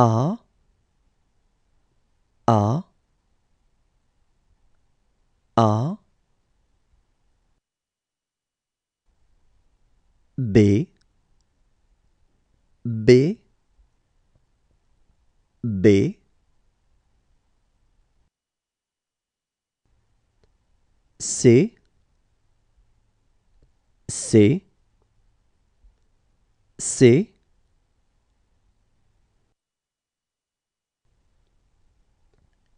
a a a b b b c c c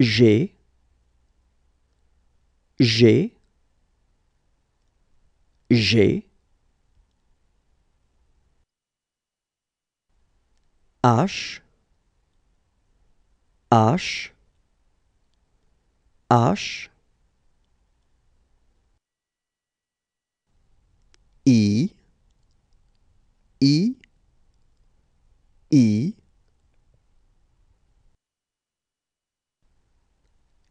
G G G H H H I I I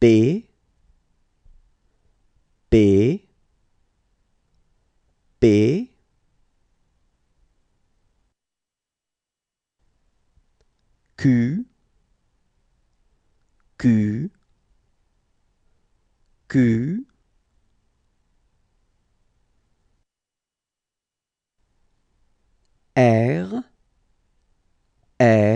B P P Q Q Q R R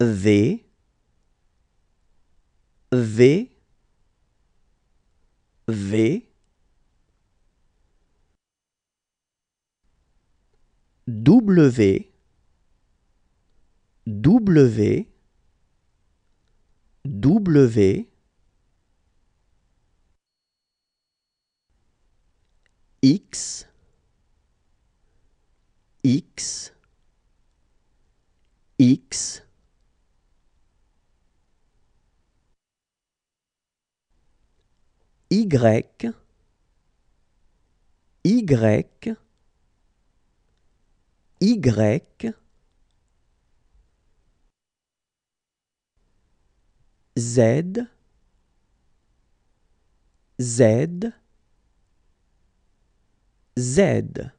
V V V W W W X X X, Y, Y, Y, Z, Z, Z.